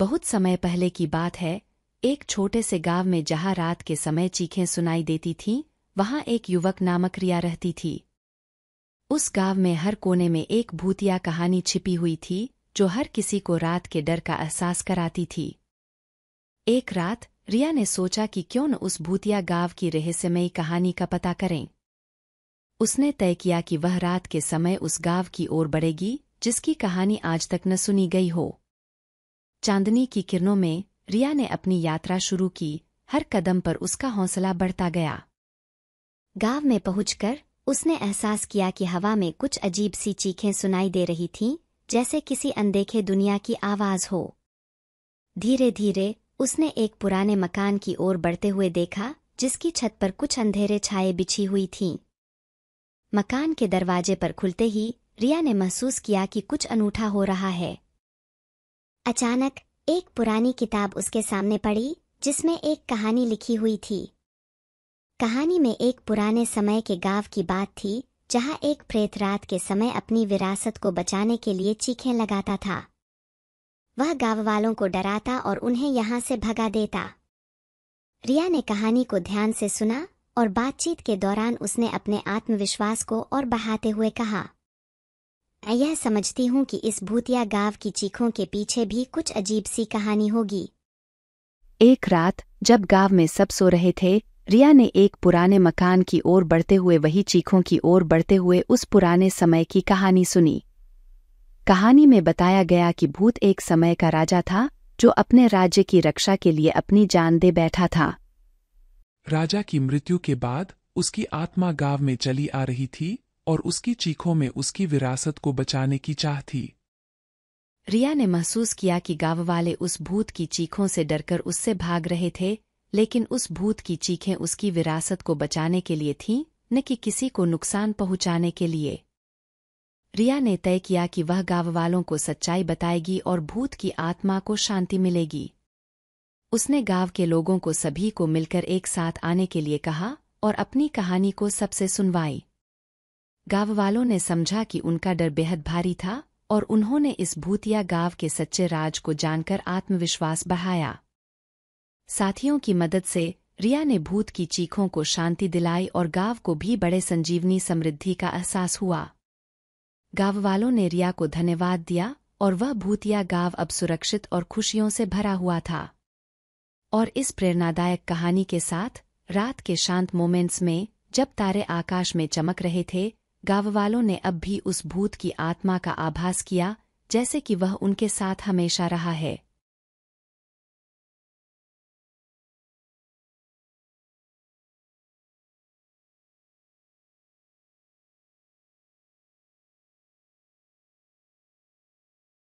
बहुत समय पहले की बात है एक छोटे से गांव में जहां रात के समय चीखें सुनाई देती थीं वहां एक युवक नामक रिया रहती थी उस गांव में हर कोने में एक भूतिया कहानी छिपी हुई थी जो हर किसी को रात के डर का एहसास कराती थी एक रात रिया ने सोचा कि क्यों न उस भूतिया गांव की रहस्यमयी कहानी का पता करें उसने तय किया कि वह रात के समय उस गांव की ओर बढ़ेगी जिसकी कहानी आज तक न सुनी गई हो चांदनी की किरणों में रिया ने अपनी यात्रा शुरू की हर कदम पर उसका हौसला बढ़ता गया गांव में पहुंचकर उसने एहसास किया कि हवा में कुछ अजीब सी चीखें सुनाई दे रही थीं, जैसे किसी अनदेखे दुनिया की आवाज हो धीरे धीरे उसने एक पुराने मकान की ओर बढ़ते हुए देखा जिसकी छत पर कुछ अंधेरे छाए बिछी हुई थीं। मकान के दरवाजे पर खुलते ही रिया ने महसूस किया कि कुछ अनूठा हो रहा है अचानक एक पुरानी किताब उसके सामने पड़ी जिसमें एक कहानी लिखी हुई थी कहानी में एक पुराने समय के गांव की बात थी जहां एक प्रेत रात के समय अपनी विरासत को बचाने के लिए चीखें लगाता था वह गांव वालों को डराता और उन्हें यहां से भगा देता रिया ने कहानी को ध्यान से सुना और बातचीत के दौरान उसने अपने आत्मविश्वास को और बहाते हुए कहा यह समझती हूँ कि इस भूतिया गांव की चीखों के पीछे भी कुछ अजीब सी कहानी होगी एक रात जब गांव में सब सो रहे थे रिया ने एक पुराने मकान की ओर बढ़ते हुए वही चीखों की ओर बढ़ते हुए उस पुराने समय की कहानी सुनी कहानी में बताया गया कि भूत एक समय का राजा था जो अपने राज्य की रक्षा के लिए अपनी जान दे बैठा था राजा की मृत्यु के बाद उसकी आत्मा गांव में चली आ रही थी और उसकी चीखों में उसकी विरासत को बचाने की चाह थी रिया ने महसूस किया कि गांव वाले उस भूत की चीखों से डरकर उससे भाग रहे थे लेकिन उस भूत की चीखें उसकी विरासत को बचाने के लिए थीं न कि किसी को नुकसान पहुंचाने के लिए रिया ने तय किया कि वह गांव वालों को सच्चाई बताएगी और भूत की आत्मा को शांति मिलेगी उसने गांव के लोगों को सभी को मिलकर एक साथ आने के लिए कहा और अपनी कहानी को सबसे सुनवाई गांव वालों ने समझा कि उनका डर बेहद भारी था और उन्होंने इस भूतिया गांव के सच्चे राज को जानकर आत्मविश्वास बढ़ाया साथियों की मदद से रिया ने भूत की चीखों को शांति दिलाई और गांव को भी बड़े संजीवनी समृद्धि का एहसास हुआ गांव वालों ने रिया को धन्यवाद दिया और वह भूतिया गांव अब सुरक्षित और खुशियों से भरा हुआ था और इस प्रेरणादायक कहानी के साथ रात के शांत मोमेंट्स में जब तारे आकाश में चमक रहे थे गांव वालों ने अब भी उस भूत की आत्मा का आभास किया जैसे कि वह उनके साथ हमेशा रहा है